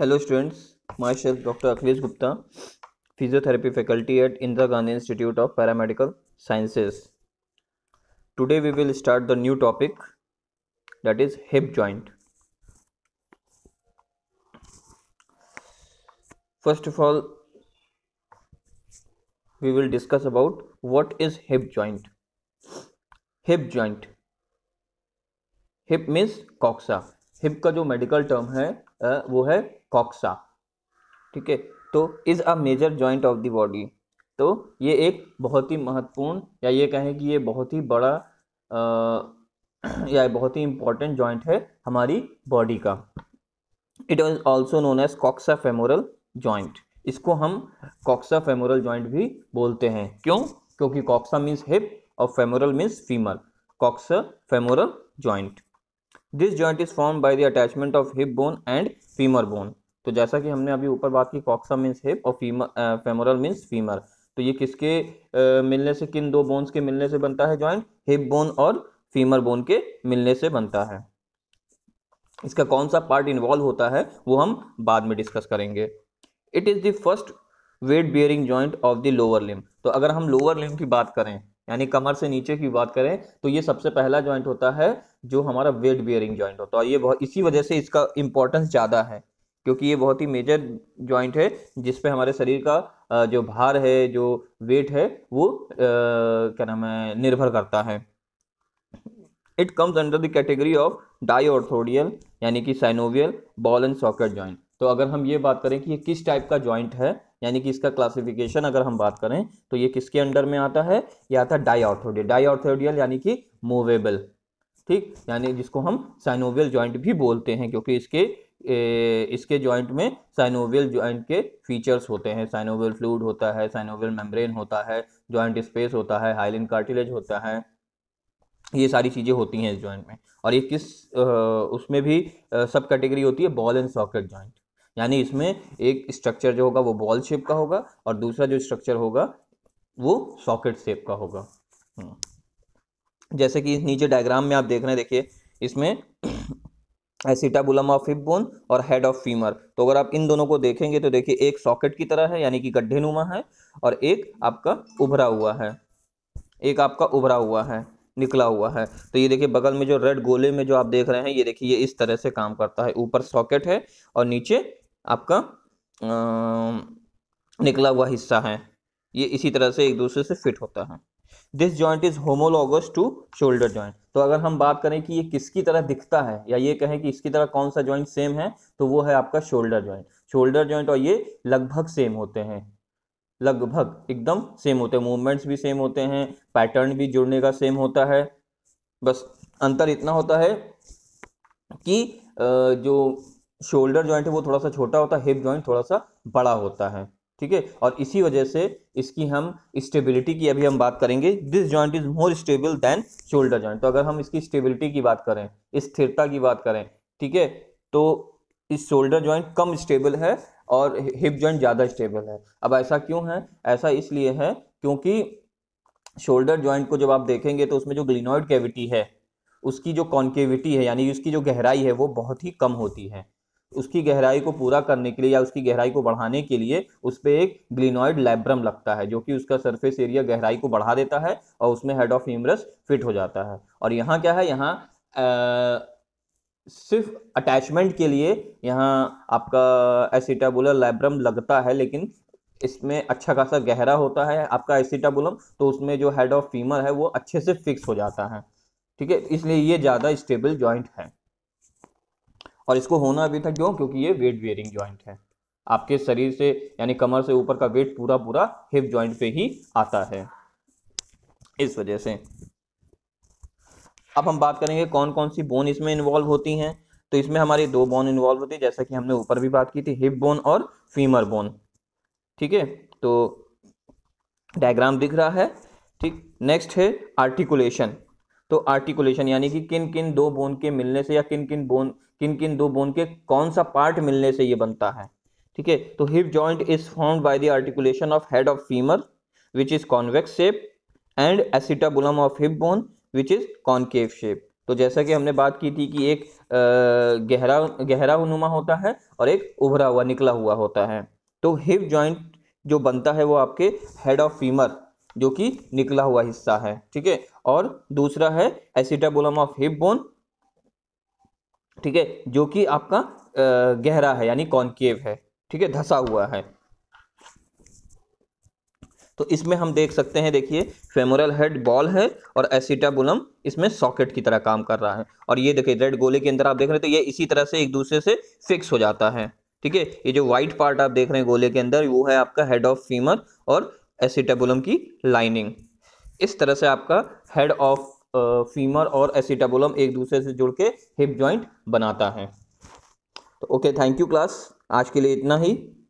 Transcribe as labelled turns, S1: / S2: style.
S1: Hello students myself doctor Akhilesh Gupta physiotherapy faculty at Indira Gandhi institute of paramedical sciences today we will start the new topic that is hip joint first of all we will discuss about what is hip joint hip joint hip means coxa hip का जो medical term है वो है coxa ठीक है तो is a major joint of the body तो ये एक बहुत ही महत्वपूर्ण या ये कहें कि ये बहुत ही बड़ा आ, या बहुत ही इंपॉर्टेंट जॉइंट है हमारी बॉडी का it is also known as coxa femoral joint इसको हम कॉक्सा फेमोरल जॉइंट भी बोलते हैं क्यों क्योंकि कॉक्सा मीन्स हिप और femoral means femur coxa femoral joint this joint is form by the attachment of hip bone and femur bone तो जैसा कि हमने अभी ऊपर बात की कॉक्सा मीन्स हिप और फीमर फेमोरल मीन्स फीमर तो ये किसके आ, मिलने से किन दो बोन्स के मिलने से बनता है ज्वाइंट हिप बोन और फीमर बोन के मिलने से बनता है इसका कौन सा पार्ट इन्वॉल्व होता है वो हम बाद में डिस्कस करेंगे it is the first weight bearing joint of the lower limb तो अगर हम लोअर लिम की बात करें यानी कमर से नीचे की बात करें तो ये सबसे पहला ज्वाइंट होता है जो हमारा वेट बियरिंग ज्वाइंट होता है ये बहुत इसी वजह से इसका इम्पोर्टेंस ज़्यादा है क्योंकि ये बहुत ही मेजर ज्वाइंट है जिसपे हमारे शरीर का जो भार है जो वेट है वो आ, क्या नाम है निर्भर करता है it comes under the category of diarthrodial यानी कि synovial ball and socket joint तो अगर हम ये बात करें कि ये किस टाइप का ज्वाइंट है यानी कि इसका क्लासिफिकेशन अगर हम बात करें तो ये किसके अंडर में आता है ये आता है डाईऑर्थोडियल डाईऑर्थोडियल यानी कि मूवेबल ठीक यानी जिसको हम साइनोवियल ज्वाइंट भी बोलते हैं क्योंकि इसके ए, इसके जॉइंट में साइनोवियल जॉइंट के फीचर्स होते हैं साइनोवियल फ्लूड होता है साइनोवियल मेम्ब्रेन होता है जॉइंट स्पेस होता है हाइलिन कार्टिलेज होता है ये सारी चीज़ें होती हैं इस जॉइंट में और ये किस आ, उसमें भी आ, सब कैटेगरी होती है बॉल एंड सॉकेट जॉइंट यानी इसमें एक स्ट्रक्चर जो होगा वो बॉल शेप का होगा और दूसरा जो स्ट्रक्चर होगा वो सॉकेट शेप का होगा हम्म। जैसे कि नीचे डायग्राम में आप देख रहे हैं देखिए इसमें एसिटाबुलम ऑफ हिप बोन और हेड ऑफ फीमर तो अगर आप इन दोनों को देखेंगे तो देखिए एक सॉकेट की तरह है यानी कि गड्ढे नुमा है और एक आपका उभरा हुआ है एक आपका उभरा हुआ है निकला हुआ है तो ये देखिए बगल में जो रेड गोले में जो आप देख रहे हैं ये देखिए ये इस तरह से काम करता है ऊपर सॉकेट है और नीचे आपका आ, निकला हुआ हिस्सा है ये इसी तरह से एक दूसरे से फिट होता है this joint is homologous to shoulder joint तो अगर हम बात करें कि ये किसकी तरह दिखता है या ये कहें कि इसकी तरह कौन सा जॉइंट सेम है तो वो है आपका शोल्डर जॉइंट शोल्डर जॉइंट और ये लगभग सेम होते हैं लगभग एकदम सेम होते हैं मूवमेंट्स भी सेम होते हैं पैटर्न भी जुड़ने का सेम होता है बस अंतर इतना होता है कि जो शोल्डर ज्वाइंट है वो थोड़ा सा छोटा होता है हिप ज्वाइंट थोड़ा सा बड़ा होता है ठीक है और इसी वजह से इसकी हम स्टेबिलिटी की अभी हम बात करेंगे this joint is more stable than shoulder joint तो अगर हम इसकी स्टेबिलिटी की बात करें स्थिरता की बात करें ठीक है तो इस शोल्डर ज्वाइंट कम स्टेबल है और हिप जॉइंट ज़्यादा स्टेबल है अब ऐसा क्यों है ऐसा इसलिए है क्योंकि शोल्डर ज्वाइंट को जब आप देखेंगे तो उसमें जो ग्लिनॉइड कैविटी है उसकी जो कॉन्केविटी है यानी उसकी जो गहराई है वो बहुत ही कम होती है उसकी गहराई को पूरा करने के लिए या उसकी गहराई को बढ़ाने के लिए उस पर एक ग्लिनॉइड लैब्रम लगता है जो कि उसका सरफेस एरिया गहराई को बढ़ा देता है और उसमें हेड ऑफ ह्यूमरस फिट हो जाता है और यहाँ क्या है यहाँ सिर्फ अटैचमेंट के लिए यहाँ आपका एसिटाबुलर लैब्रम लगता है लेकिन इसमें अच्छा खासा गहरा होता है आपका एसिटाबुलम तो उसमें जो हेड ऑफ फीमर है वो अच्छे से फिक्स हो जाता है ठीक है इसलिए ये ज़्यादा स्टेबल जॉइंट है और इसको होना भी था क्यों क्योंकि ये वेट बियरिंग ज्वाइंट है आपके शरीर से यानी कमर से ऊपर का वेट पूरा पूरा हिप ज्वाइंट पे ही आता है इस वजह से अब हम बात करेंगे कौन कौन सी बोन इसमें इन्वॉल्व होती हैं तो इसमें हमारी दो बोन इन्वॉल्व होती है जैसा कि हमने ऊपर भी बात की थी हिप बोन और फीमर बोन ठीक है तो डायग्राम दिख रहा है ठीक नेक्स्ट है आर्टिकुलेशन तो आर्टिकुलेशन यानी कि किन किन दो बोन के मिलने से या किन किन बोन किन किन दो बोन के कौन सा पार्ट मिलने से ये बनता है ठीक है तो hip joint is form by the articulation of head of femur which is convex shape and acetabulum of hip bone which is concave shape तो जैसा कि हमने बात की थी कि एक गहरा गहरा नुमा होता है और एक उभरा हुआ निकला हुआ होता है तो हिप जॉइंट जो बनता है वो आपके हेड ऑफ फीमर जो कि निकला हुआ हिस्सा है ठीक है और दूसरा है एसिटाबोलम ऑफ हिप बोन ठीक है जो कि आपका गहरा है यानी कॉन्केव है ठीक है धसा हुआ है तो इसमें हम देख सकते हैं देखिए फेमोरल हेड बॉल है और एसिटाबुलम इसमें सॉकेट की तरह काम कर रहा है और ये देखिए रेड गोले के अंदर आप देख रहे हैं तो ये इसी तरह से एक दूसरे से फिक्स हो जाता है ठीक है ये जो व्हाइट पार्ट आप देख रहे हैं गोले के अंदर वो है आपका हेड ऑफ फीमर और एसिटेबुलम की लाइनिंग इस तरह से आपका हेड ऑफ फीमर और एसिटेबुलम एक दूसरे से जुड़ के हिप जॉइंट बनाता है तो ओके थैंक यू क्लास आज के लिए इतना ही